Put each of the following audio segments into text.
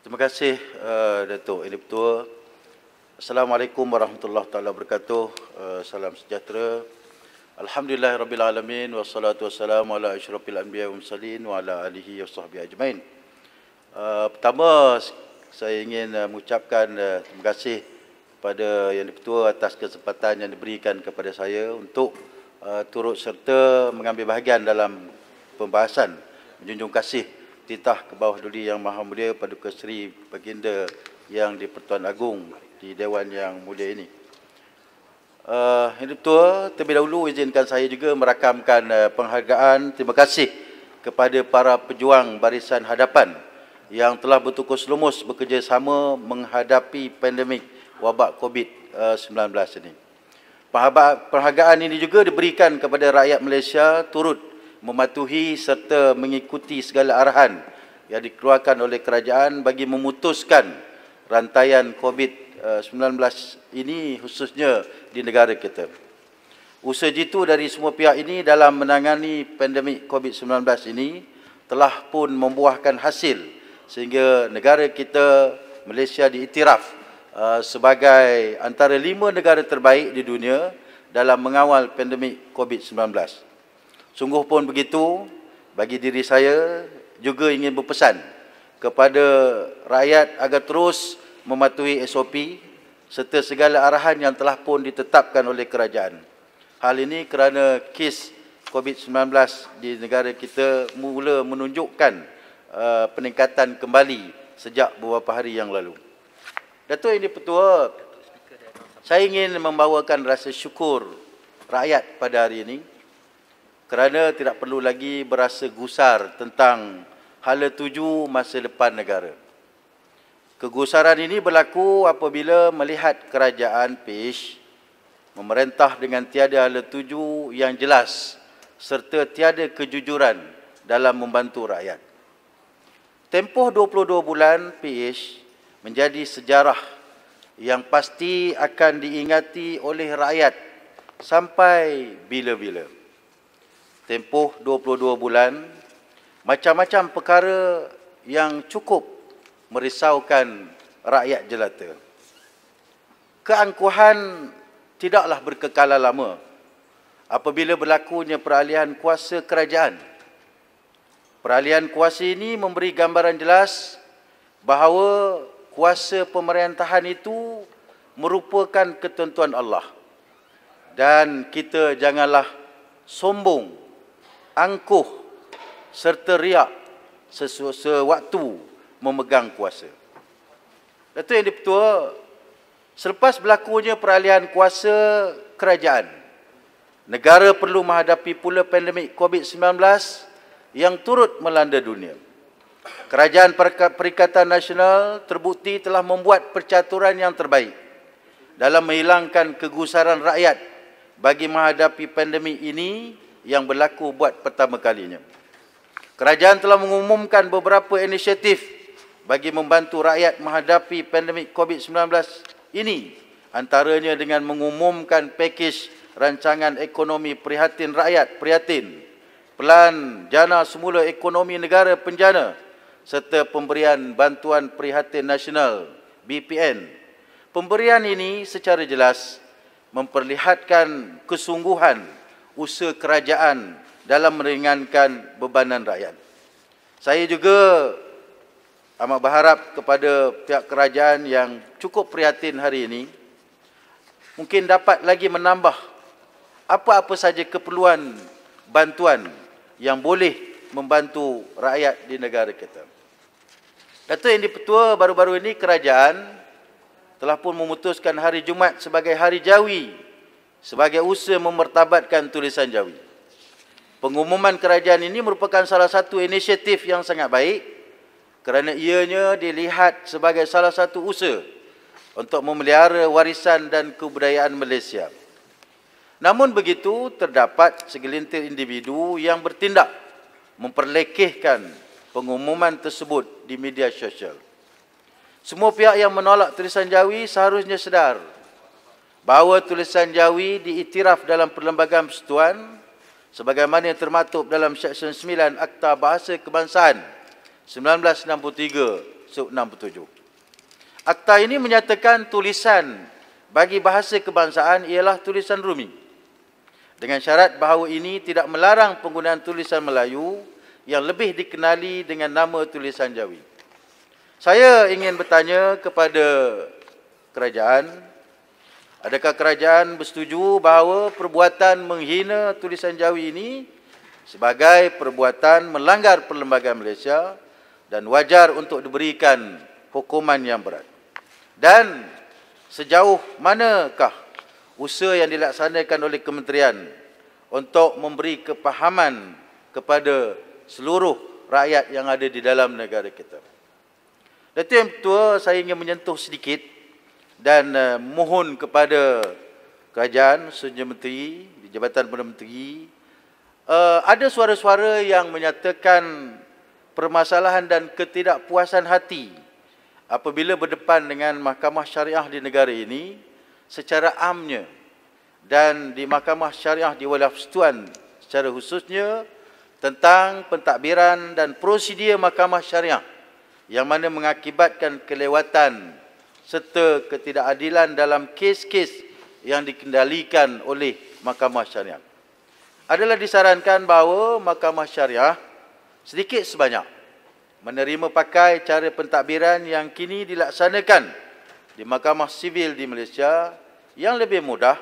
Terima kasih uh, Datuk Ini Petua. Assalamualaikum warahmatullahi taala wabarakatuh. Uh, salam sejahtera. Alhamdulillah rabbil alamin wassalatu wassalamu ala asyrafil anbiya wal mursalin wa ala alihi wasahbihi ajmain. Uh, pertama saya ingin uh, mengucapkan uh, terima kasih kepada Yang Dipertua atas kesempatan yang diberikan kepada saya untuk uh, turut serta mengambil bahagian dalam pembahasan menjunjung kasih titah ke bawah duli Yang Maha Mulia Paduka Seri Baginda Yang Dipertuan Agung di Dewan Yang Mulia ini. Uh, yang Dipertua, terlebih dahulu izinkan saya juga merakamkan uh, penghargaan terima kasih kepada para pejuang barisan hadapan yang telah bertukus lumus bekerjasama menghadapi pandemik wabak COVID-19 eh, ini. Perhargaan ini juga diberikan kepada rakyat Malaysia turut mematuhi serta mengikuti segala arahan yang dikeluarkan oleh kerajaan bagi memutuskan rantaian COVID-19 eh, ini khususnya di negara kita. Usaha jitu dari semua pihak ini dalam menangani pandemik COVID-19 ini telah pun membuahkan hasil sehingga negara kita Malaysia diiktiraf uh, sebagai antara lima negara terbaik di dunia dalam mengawal pandemik COVID-19. Sungguh pun begitu, bagi diri saya juga ingin berpesan kepada rakyat agar terus mematuhi SOP serta segala arahan yang telah pun ditetapkan oleh kerajaan. Hal ini kerana kes COVID-19 di negara kita mula menunjukkan Uh, peningkatan kembali sejak beberapa hari yang lalu. Datuk Yang Dipertua, saya ingin membawakan rasa syukur rakyat pada hari ini kerana tidak perlu lagi berasa gusar tentang hala tuju masa depan negara. Kegusaran ini berlaku apabila melihat kerajaan PH memerintah dengan tiada hala tuju yang jelas serta tiada kejujuran dalam membantu rakyat. Tempoh 22 bulan PH menjadi sejarah yang pasti akan diingati oleh rakyat sampai bila-bila. Tempoh 22 bulan, macam-macam perkara yang cukup merisaukan rakyat jelata. Keangkuhan tidaklah berkekalan lama apabila berlakunya peralihan kuasa kerajaan Peralihan kuasa ini memberi gambaran jelas bahawa kuasa pemerintahan itu merupakan ketentuan Allah. Dan kita janganlah sombong, angkuh serta riak sewaktu memegang kuasa. Datuk Yang Dipertua, selepas berlakunya peralihan kuasa kerajaan, negara perlu menghadapi pula pandemik COVID-19 yang turut melanda dunia. Kerajaan Perikatan Nasional terbukti telah membuat percaturan yang terbaik dalam menghilangkan kegusaran rakyat bagi menghadapi pandemik ini yang berlaku buat pertama kalinya. Kerajaan telah mengumumkan beberapa inisiatif bagi membantu rakyat menghadapi pandemik COVID-19 ini antaranya dengan mengumumkan pakej rancangan ekonomi prihatin rakyat prihatin pelan jana semula ekonomi negara penjana serta pemberian bantuan prihatin nasional BPN. Pemberian ini secara jelas memperlihatkan kesungguhan usaha kerajaan dalam meringankan bebanan rakyat. Saya juga amat berharap kepada pihak kerajaan yang cukup prihatin hari ini mungkin dapat lagi menambah apa-apa saja keperluan bantuan yang boleh membantu rakyat di negara kita. Kata yang dipertua baru-baru ini kerajaan telah pun memutuskan hari Jumaat sebagai hari Jawi sebagai usaha memertabatkan tulisan Jawi. Pengumuman kerajaan ini merupakan salah satu inisiatif yang sangat baik kerana ianya dilihat sebagai salah satu usaha untuk memelihara warisan dan kebudayaan Malaysia. Namun begitu terdapat segelintir individu yang bertindak memperlekehkan pengumuman tersebut di media sosial. Semua pihak yang menolak tulisan Jawi seharusnya sedar bahawa tulisan Jawi diiktiraf dalam Perlembagaan Persatuan sebagaimana yang termaktub dalam Seksyen 9 Akta Bahasa Kebangsaan 1963 sub 67. Akta ini menyatakan tulisan bagi bahasa kebangsaan ialah tulisan Rumi dengan syarat bahawa ini tidak melarang penggunaan tulisan Melayu yang lebih dikenali dengan nama tulisan Jawi. Saya ingin bertanya kepada kerajaan, adakah kerajaan bersetuju bahawa perbuatan menghina tulisan Jawi ini sebagai perbuatan melanggar perlembagaan Malaysia dan wajar untuk diberikan hukuman yang berat? Dan sejauh manakah usaha yang dilaksanakan oleh kementerian untuk memberi kepahaman kepada seluruh rakyat yang ada di dalam negara kita. Datuk yang tua, saya ingin menyentuh sedikit dan uh, mohon kepada kerajaan, Sunjur Menteri, di Jabatan Perdana Menteri, uh, ada suara-suara yang menyatakan permasalahan dan ketidakpuasan hati apabila berdepan dengan Mahkamah Syariah di negara ini, secara amnya dan di mahkamah syariah di Wilayah Persekutuan secara khususnya tentang pentadbiran dan prosedur mahkamah syariah yang mana mengakibatkan kelewatan serta ketidakadilan dalam kes-kes yang dikendalikan oleh mahkamah syariah. Adalah disarankan bahawa mahkamah syariah sedikit sebanyak menerima pakai cara pentadbiran yang kini dilaksanakan di mahkamah sivil di Malaysia yang lebih mudah,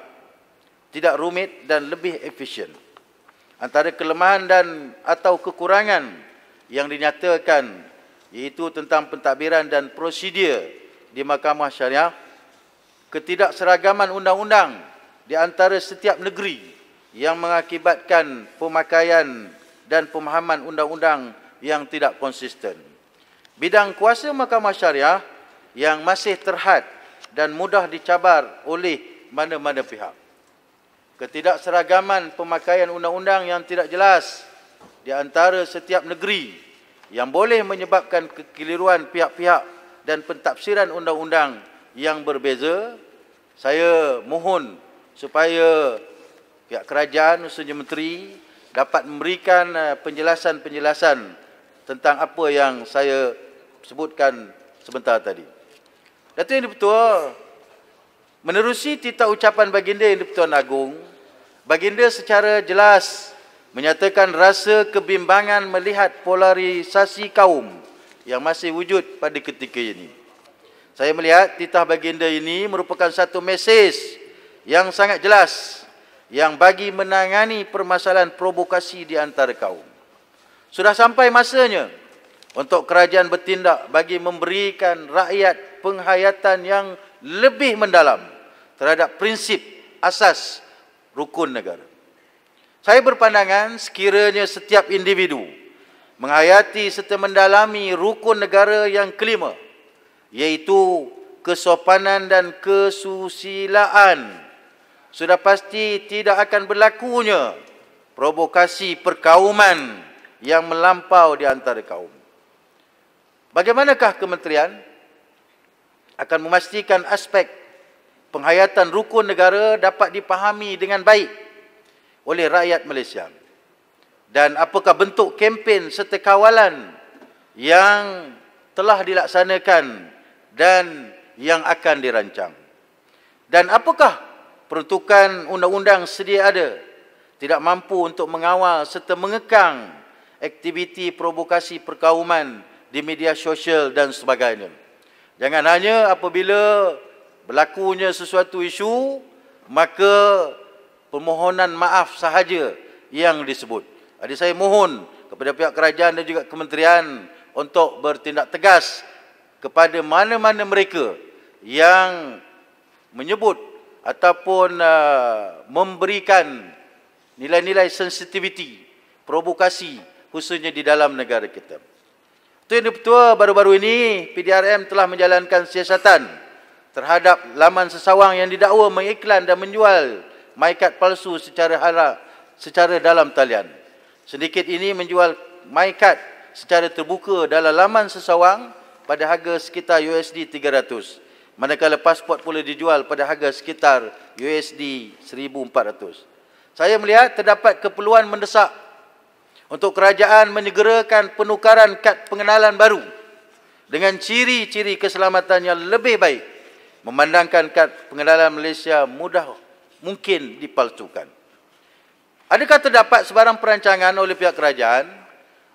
tidak rumit dan lebih efisien. Antara kelemahan dan atau kekurangan yang dinyatakan iaitu tentang pentadbiran dan prosedur di mahkamah syariah, ketidakseragaman undang-undang di antara setiap negeri yang mengakibatkan pemakaian dan pemahaman undang-undang yang tidak konsisten. Bidang kuasa mahkamah syariah yang masih terhad dan mudah dicabar oleh mana-mana pihak. Ketidakseragaman pemakaian undang-undang yang tidak jelas di antara setiap negeri yang boleh menyebabkan kekeliruan pihak-pihak dan pentafsiran undang-undang yang berbeza, saya mohon supaya pihak kerajaan, usaha menteri dapat memberikan eh, penjelasan-penjelasan tentang apa yang saya sebutkan sebentar tadi. Datuk yang betul. Menerusi titah ucapan baginda yang dipertuan agung, baginda secara jelas menyatakan rasa kebimbangan melihat polarisasi kaum yang masih wujud pada ketika ini. Saya melihat titah baginda ini merupakan satu mesej yang sangat jelas yang bagi menangani permasalahan provokasi di antara kaum. Sudah sampai masanya untuk kerajaan bertindak bagi memberikan rakyat penghayatan yang lebih mendalam terhadap prinsip asas rukun negara. Saya berpandangan sekiranya setiap individu menghayati serta mendalami rukun negara yang kelima iaitu kesopanan dan kesusilaan sudah pasti tidak akan berlakunya provokasi perkauman yang melampau di antara kaum. Bagaimanakah kementerian akan memastikan aspek penghayatan rukun negara dapat dipahami dengan baik oleh rakyat Malaysia? Dan apakah bentuk kempen serta kawalan yang telah dilaksanakan dan yang akan dirancang? Dan apakah peruntukan undang-undang sedia ada tidak mampu untuk mengawal serta mengekang aktiviti provokasi perkawaman? di media sosial dan sebagainya. Jangan hanya apabila berlakunya sesuatu isu, maka permohonan maaf sahaja yang disebut. Jadi saya mohon kepada pihak kerajaan dan juga kementerian untuk bertindak tegas kepada mana-mana mereka yang menyebut ataupun uh, memberikan nilai-nilai sensitiviti, provokasi khususnya di dalam negara kita. Tuan Yang Pertua baru-baru ini PDRM telah menjalankan siasatan terhadap laman sesawang yang didakwa mengiklan dan menjual maikat palsu secara harap secara dalam talian. Sedikit ini menjual maikat secara terbuka dalam laman sesawang pada harga sekitar USD 300. Manakala pasport pula dijual pada harga sekitar USD 1400. Saya melihat terdapat keperluan mendesak untuk kerajaan menyegerakan penukaran kad pengenalan baru dengan ciri-ciri keselamatan yang lebih baik memandangkan kad pengenalan Malaysia mudah mungkin dipalsukan. Adakah terdapat sebarang perancangan oleh pihak kerajaan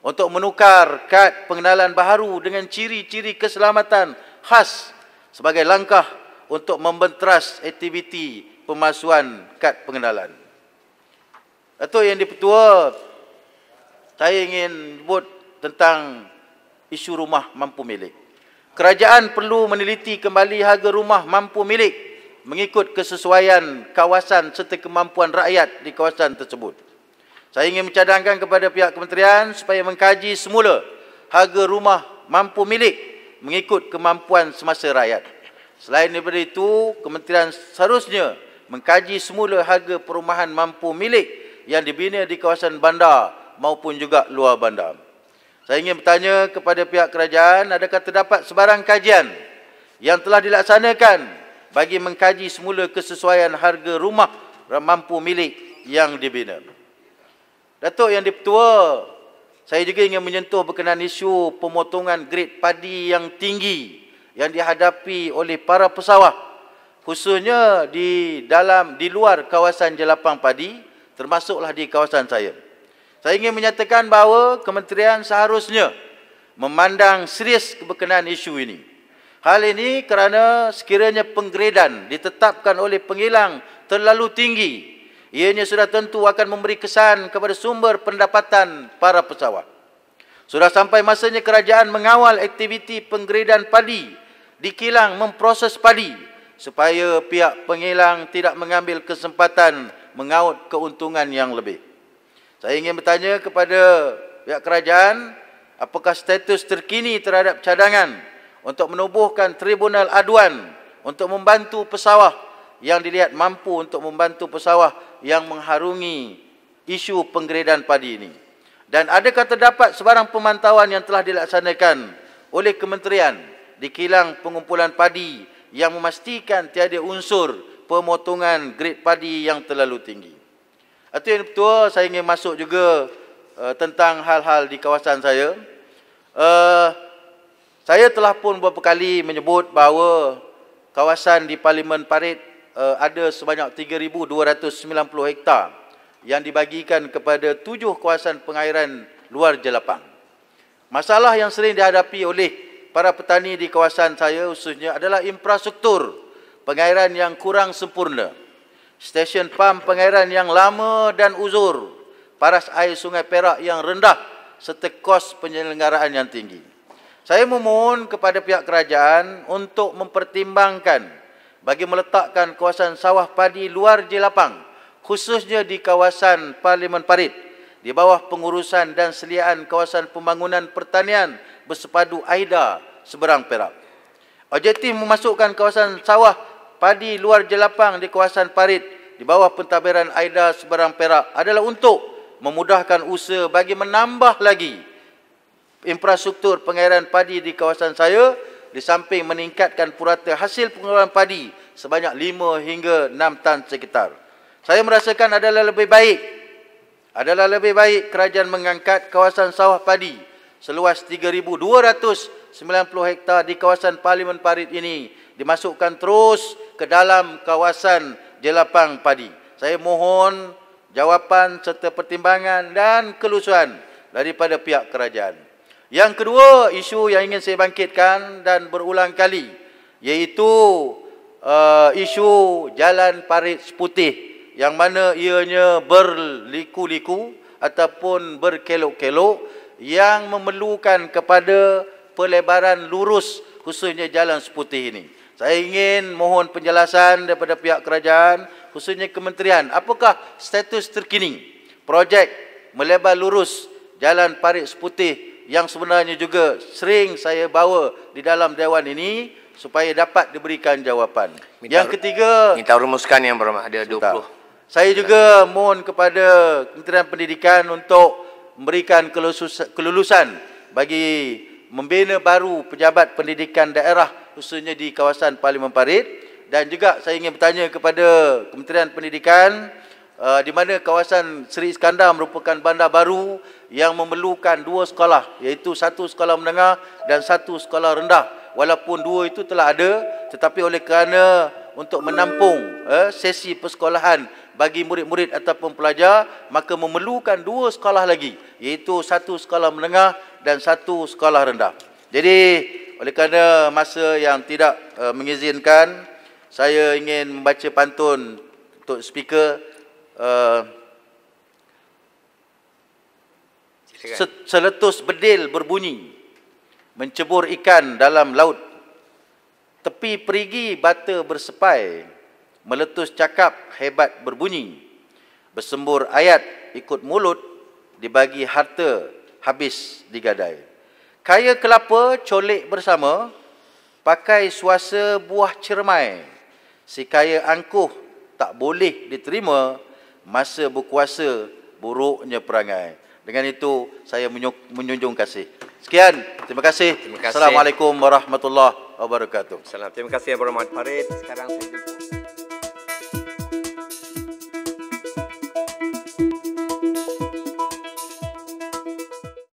untuk menukar kad pengenalan baharu dengan ciri-ciri keselamatan khas sebagai langkah untuk membenteras aktiviti pemasuhan kad pengenalan? Atau yang dipertua saya ingin sebut tentang isu rumah mampu milik. Kerajaan perlu meneliti kembali harga rumah mampu milik mengikut kesesuaian kawasan serta kemampuan rakyat di kawasan tersebut. Saya ingin mencadangkan kepada pihak kementerian supaya mengkaji semula harga rumah mampu milik mengikut kemampuan semasa rakyat. Selain daripada itu, kementerian seharusnya mengkaji semula harga perumahan mampu milik yang dibina di kawasan bandar maupun juga luar bandar. Saya ingin bertanya kepada pihak kerajaan adakah terdapat sebarang kajian yang telah dilaksanakan bagi mengkaji semula kesesuaian harga rumah mampu milik yang dibina. Datuk yang dipertua, saya juga ingin menyentuh berkenaan isu pemotongan grid padi yang tinggi yang dihadapi oleh para pesawah khususnya di dalam di luar kawasan Jelapang Padi termasuklah di kawasan saya. Saya ingin menyatakan bahawa kementerian seharusnya memandang serius berkenaan isu ini. Hal ini kerana sekiranya penggeredan ditetapkan oleh pengilang terlalu tinggi, ianya sudah tentu akan memberi kesan kepada sumber pendapatan para pesawat. Sudah sampai masanya kerajaan mengawal aktiviti penggeredan padi di kilang memproses padi supaya pihak pengilang tidak mengambil kesempatan mengaut keuntungan yang lebih. Saya ingin bertanya kepada pihak kerajaan, apakah status terkini terhadap cadangan untuk menubuhkan tribunal aduan untuk membantu pesawah yang dilihat mampu untuk membantu pesawah yang mengharungi isu penggeredan padi ini. Dan adakah terdapat sebarang pemantauan yang telah dilaksanakan oleh kementerian di kilang pengumpulan padi yang memastikan tiada unsur pemotongan grade padi yang terlalu tinggi. Atau yang betul saya ingin masuk juga uh, tentang hal-hal di kawasan saya. Uh, saya telah pun beberapa kali menyebut bahawa kawasan di Parlimen Parit uh, ada sebanyak 3,290 hektar yang dibagikan kepada tujuh kawasan pengairan luar Jelapang. Masalah yang sering dihadapi oleh para petani di kawasan saya khususnya adalah infrastruktur pengairan yang kurang sempurna stesen pam pengairan yang lama dan uzur, paras air sungai Perak yang rendah serta kos penyelenggaraan yang tinggi. Saya memohon kepada pihak kerajaan untuk mempertimbangkan bagi meletakkan kawasan sawah padi luar Jelapang khususnya di kawasan Parlimen Parit di bawah pengurusan dan seliaan kawasan pembangunan pertanian bersepadu AIDA seberang Perak. Objektif memasukkan kawasan sawah padi luar jelapang di kawasan parit di bawah pentadbiran AIDA seberang Perak adalah untuk memudahkan usaha bagi menambah lagi infrastruktur pengairan padi di kawasan saya di samping meningkatkan purata hasil pengeluaran padi sebanyak 5 hingga 6 tan sekitar. Saya merasakan adalah lebih baik adalah lebih baik kerajaan mengangkat kawasan sawah padi seluas 3,290 hektar di kawasan Parlimen Parit ini dimasukkan terus ke dalam kawasan jelapang padi. Saya mohon jawapan serta pertimbangan dan kelusuan daripada pihak kerajaan. Yang kedua, isu yang ingin saya bangkitkan dan berulang kali iaitu uh, isu jalan parit seputih yang mana ianya berliku-liku ataupun berkelok-kelok yang memerlukan kepada pelebaran lurus khususnya jalan seputih ini. Saya ingin mohon penjelasan daripada pihak kerajaan, khususnya kementerian, apakah status terkini projek melebar lurus jalan parit seputih yang sebenarnya juga sering saya bawa di dalam dewan ini supaya dapat diberikan jawapan. Minta, yang ketiga, minta rumuskan yang berhormat ada 20. Saya juga mohon kepada Kementerian Pendidikan untuk memberikan kelulusan bagi membina baru pejabat pendidikan daerah khususnya di kawasan Parlimen Parit dan juga saya ingin bertanya kepada Kementerian Pendidikan uh, di mana kawasan Seri Iskandar merupakan bandar baru yang memerlukan dua sekolah iaitu satu sekolah menengah dan satu sekolah rendah walaupun dua itu telah ada tetapi oleh kerana untuk menampung uh, sesi persekolahan bagi murid-murid ataupun pelajar maka memerlukan dua sekolah lagi iaitu satu sekolah menengah dan satu sekolah rendah jadi oleh kerana masa yang tidak uh, mengizinkan, saya ingin membaca pantun untuk speaker. Uh, seletus bedil berbunyi, mencebur ikan dalam laut. Tepi perigi bata bersepai, meletus cakap hebat berbunyi. Bersembur ayat ikut mulut, dibagi harta habis digadai. Kaya kelapa colik bersama, pakai suasa buah cermai. Si kaya angkuh tak boleh diterima masa berkuasa buruknya perangai. Dengan itu, saya menyunjung kasih. Sekian. Terima kasih. Terima kasih. Assalamualaikum warahmatullahi wabarakatuh. Assalamualaikum. Terima kasih yang berhormat. Farid, sekarang saya jumpa.